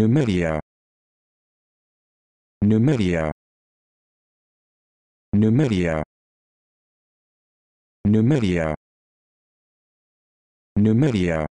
Numéria Numéria Numéria Ne Numéria hein.